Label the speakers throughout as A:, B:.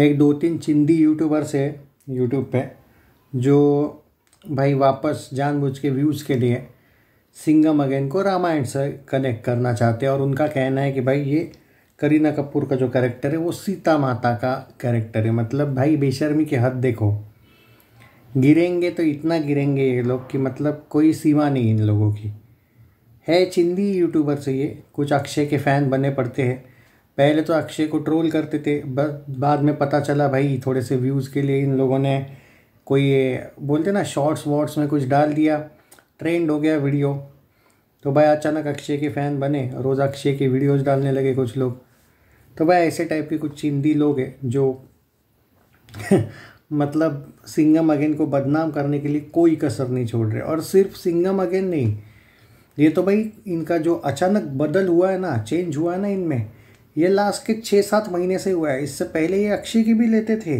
A: एक दो तीन चिंदी यूट्यूबर्स है यूट्यूब पे जो भाई वापस जानबूझ के व्यूज़ के लिए सिंगम अगेन को रामायण से कनेक्ट करना चाहते हैं और उनका कहना है कि भाई ये करीना कपूर का जो कैरेक्टर है वो सीता माता का कैरेक्टर है मतलब भाई बेशर्मी की हद देखो गिरेंगे तो इतना गिरेंगे ये लोग कि मतलब कोई सीमा नहीं इन लोगों की है चिंदी यूट्यूबर से ये कुछ अक्षय के फ़ैन बने पड़ते हैं पहले तो अक्षय को ट्रोल करते थे बाद में पता चला भाई थोड़े से व्यूज़ के लिए इन लोगों ने कोई बोलते ना शॉर्ट्स वॉर्ट्स में कुछ डाल दिया ट्रेंड हो गया वीडियो तो भाई अचानक अक्षय के फ़ैन बने रोज़ अक्षय के वीडियोज़ डालने लगे कुछ लोग तो भाई ऐसे टाइप के कुछ चिंदी लोग हैं जो मतलब सिंगम अगेन को बदनाम करने के लिए कोई कसर नहीं छोड़ रहे और सिर्फ सिंगम अगेन नहीं ये तो भाई इनका जो अचानक बदल हुआ है ना चेंज हुआ है ना इनमें ये लास्ट के छः सात महीने से हुआ है इससे पहले ये अक्षय की भी लेते थे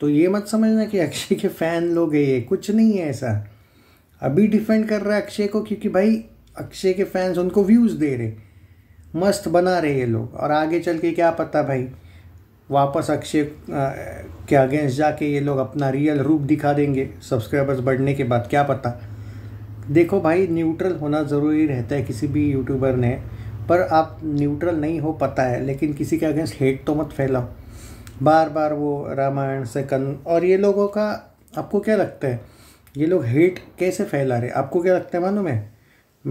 A: तो ये मत समझना कि अक्षय के फ़ैन लोग है ये कुछ नहीं है ऐसा अभी डिफेंड कर रहा है अक्षय को क्योंकि भाई अक्षय के फैंस उनको व्यूज़ दे रहे मस्त बना रहे ये लोग और आगे चल के क्या पता भाई वापस अक्षय के अगेंस्ट जाके ये लोग अपना रियल रूप दिखा देंगे सब्सक्राइबर्स बढ़ने के बाद क्या पता देखो भाई न्यूट्रल होना ज़रूरी रहता है किसी भी यूट्यूबर ने पर आप न्यूट्रल नहीं हो पता है लेकिन किसी के अगेंस्ट हेट तो मत फैलाओ बार बार वो रामायण से कन और ये लोगों का आपको क्या लगता है ये लोग हेट कैसे फैला रहे आपको क्या लगता है मालूम है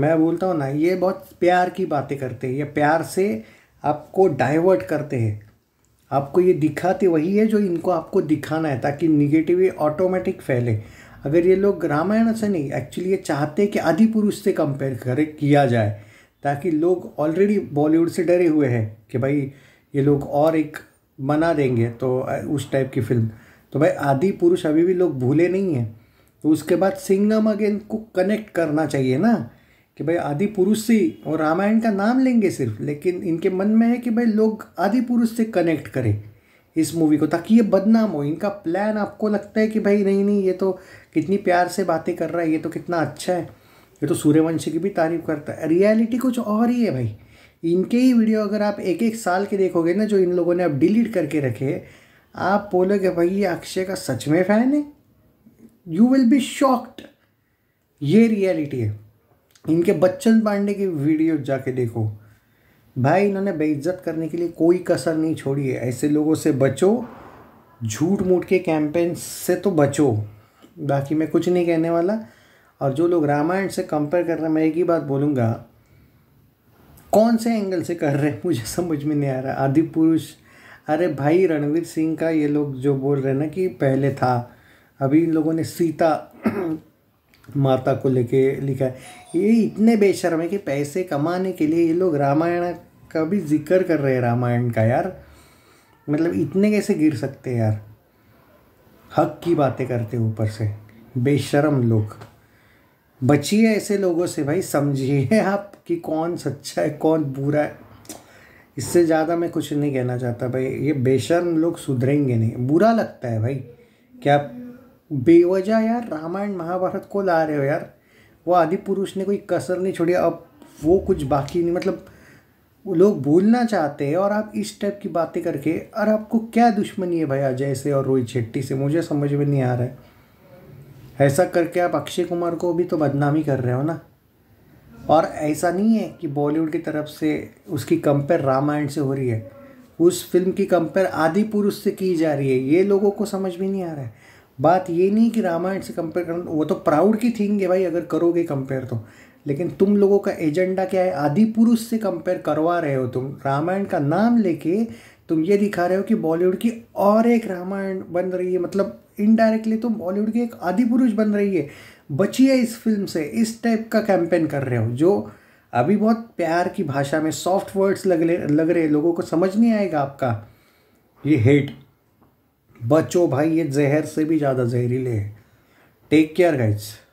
A: मैं बोलता हूँ ना ये बहुत प्यार की बातें करते हैं ये प्यार से आपको डाइवर्ट करते हैं आपको ये दिखाते वही है जो इनको आपको दिखाना है ताकि निगेटिव ऑटोमेटिक फैले अगर ये लोग रामायण से नहीं एक्चुअली ये चाहते कि आदि पुरुष से कंपेयर करे किया जाए ताकि लोग ऑलरेडी बॉलीवुड से डरे हुए हैं कि भाई ये लोग और एक बना देंगे तो उस टाइप की फिल्म तो भाई आदि पुरुष अभी भी लोग भूले नहीं हैं तो उसके बाद सिंगम अगेन को कनेक्ट करना चाहिए ना कि भाई आदि पुरुष से और रामायण का नाम लेंगे सिर्फ लेकिन इनके मन में है कि भाई लोग आदि पुरुष से कनेक्ट करें इस मूवी को ताकि ये बदनाम हो इनका प्लान आपको लगता है कि भाई नहीं नहीं ये तो कितनी प्यार से बातें कर रहा है ये तो कितना अच्छा है ये तो सूर्यवंशी की भी तारीफ करता है रियलिटी कुछ और ही है भाई इनके ही वीडियो अगर आप एक एक साल के देखोगे ना जो इन लोगों ने अब डिलीट करके रखे आप बोलोगे भाई ये अक्षय का सच में फ़ैन है यू विल बी शॉक्ड ये रियलिटी है इनके बच्चन पांडे की वीडियो जाके देखो भाई इन्होंने बेइज्जत करने के लिए कोई कसर नहीं छोड़ी है ऐसे लोगों से बचो झूठ मूठ के कैंपेन से तो बचो बाकी मैं कुछ नहीं कहने वाला और जो लोग रामायण से कंपेयर कर रहे हैं मैं एक ही बात बोलूँगा कौन से एंगल से कर रहे हैं मुझे समझ में नहीं आ रहा आदि पुरुष अरे भाई रणवीर सिंह का ये लोग जो बोल रहे हैं ना कि पहले था अभी इन लोगों ने सीता माता को लेके लिखा है ये इतने बेशर्म है कि पैसे कमाने के लिए ये लोग रामायण का भी जिक्र कर रहे हैं रामायण का यार मतलब इतने कैसे गिर सकते हैं यार हक की बातें करते ऊपर से बेशरम लोग बचिए ऐसे लोगों से भाई समझिए आप कि कौन सच्चा है कौन बुरा है इससे ज़्यादा मैं कुछ नहीं कहना चाहता भाई ये बेशर्म लोग सुधरेंगे नहीं बुरा लगता है भाई क्या बेवजह यार रामायण महाभारत को ला रहे हो यार वो आदि पुरुष ने कोई कसर नहीं छोड़ी अब वो कुछ बाकी नहीं मतलब वो लोग भूलना चाहते हैं और आप इस टाइप की बातें करके और आपको क्या दुश्मनी है भाई अजय से और रोहित शेट्टी से मुझे समझ में नहीं आ रहा है ऐसा करके आप अक्षय कुमार को भी तो बदनामी कर रहे हो ना और ऐसा नहीं है कि बॉलीवुड की तरफ से उसकी कंपेयर रामायण से हो रही है उस फिल्म की कंपेयर आदि पुरुष से की जा रही है ये लोगों को समझ भी नहीं आ रहा है बात ये नहीं कि रामायण से कंपेयर करना वो तो प्राउड की थिंग है भाई अगर करोगे कंपेयर तो लेकिन तुम लोगों का एजेंडा क्या है आदि पुरुष से कंपेयर करवा रहे हो तुम रामायण का नाम लेके तुम ये दिखा रहे हो कि बॉलीवुड की और एक रामायण बन रही है मतलब इनडायरेक्टली तुम बॉलीवुड की एक आदि पुरुष बन रही है बचिए इस फिल्म से इस टाइप का कैंपेन कर रहे हो जो अभी बहुत प्यार की भाषा में सॉफ्ट वर्ड्स लग लग रहे लोगों को समझ नहीं आएगा आपका ये हेट बचो भाई ये जहर से भी ज़्यादा जहरीले है टेक केयर गाइड्स